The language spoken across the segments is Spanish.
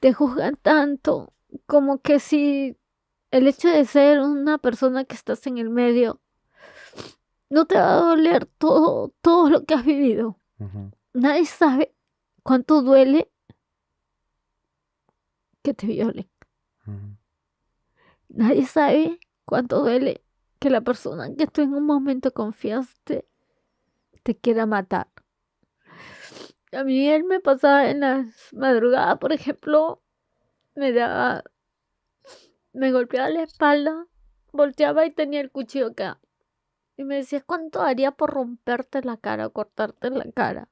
te juzgan tanto, como que si el hecho de ser una persona que estás en el medio, no te va a doler todo, todo lo que has vivido. Nadie sabe cuánto duele que te violen. Nadie sabe cuánto duele que la persona que tú en un momento confiaste te quiera matar a mí él me pasaba en las madrugadas, por ejemplo, me daba, me golpeaba la espalda, volteaba y tenía el cuchillo acá. Y me decía, ¿cuánto haría por romperte la cara, o cortarte la cara?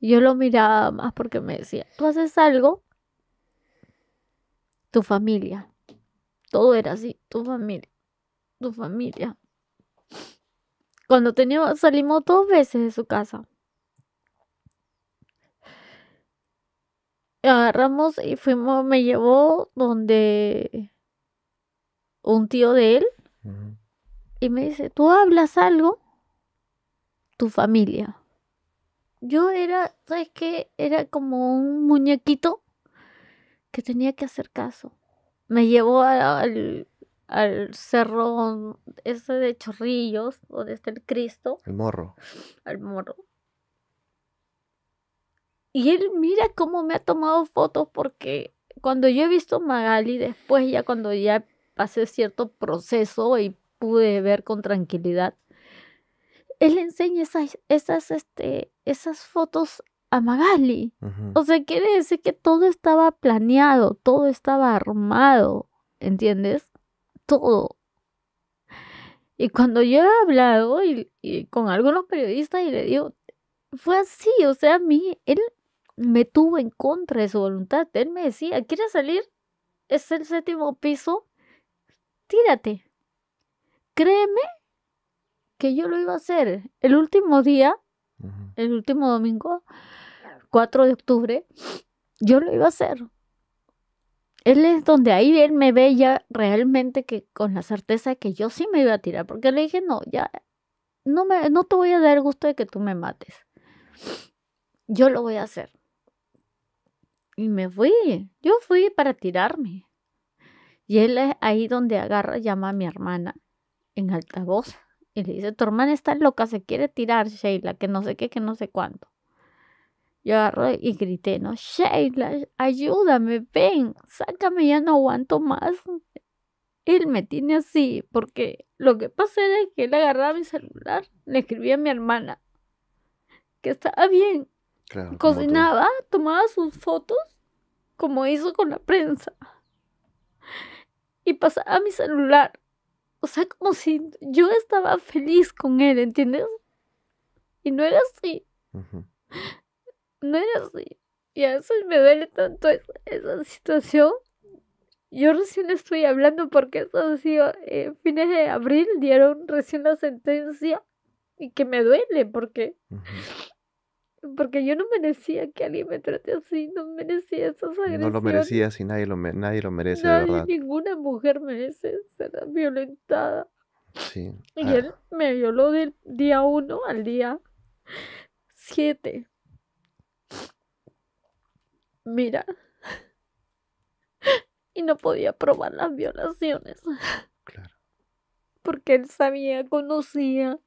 Y yo lo miraba más porque me decía, tú haces algo, tu familia. Todo era así, tu familia, tu familia. Cuando tenía salimos dos veces de su casa. Agarramos y fuimos, me llevó donde un tío de él y me dice, tú hablas algo, tu familia. Yo era, ¿sabes qué? Era como un muñequito que tenía que hacer caso. Me llevó al, al cerro ese de Chorrillos, donde está el Cristo. El morro. Al morro. Y él mira cómo me ha tomado fotos porque cuando yo he visto Magali, después ya cuando ya pasé cierto proceso y pude ver con tranquilidad, él enseña esas, este, esas fotos a Magali. O sea, quiere decir que todo estaba planeado, todo estaba armado, ¿entiendes? todo. Y cuando yo he hablado y, con algunos periodistas y le digo, fue así, o sea, a mí, él me tuvo en contra de su voluntad. Él me decía, ¿quieres salir? Es el séptimo piso, tírate. Créeme que yo lo iba a hacer. El último día, el último domingo, 4 de octubre, yo lo iba a hacer él es donde ahí él me ve ya realmente que con la certeza de que yo sí me iba a tirar, porque le dije, no, ya, no, me, no te voy a dar gusto de que tú me mates. Yo lo voy a hacer. Y me fui, yo fui para tirarme. Y él es ahí donde agarra, llama a mi hermana en altavoz y le dice, tu hermana está loca, se quiere tirar, Sheila, que no sé qué, que no sé cuánto. Yo agarré y grité, ¿no? Sheila, ayúdame, ven, sácame, ya no aguanto más. Él me tiene así, porque lo que pasa era que él agarraba mi celular, le escribía a mi hermana, que estaba bien. Cocinaba, tomaba sus fotos, como hizo con la prensa. Y pasaba mi celular. O sea, como si yo estaba feliz con él, ¿entiendes? Y no era así no era así. Y a eso me duele tanto esa, situación. Yo recién estoy hablando porque eso ha sido eh, fines de abril, dieron recién la sentencia y que me duele porque porque yo no merecía que alguien me trate así, no merecía esas agresiones. No lo merecía así, nadie lo, merece, verdad. Ninguna mujer merece ser violentada. Sí. Y ah. él me violó del día 1 al día 7. Mira. Y no podía probar las violaciones. Claro. Porque él sabía, conocía.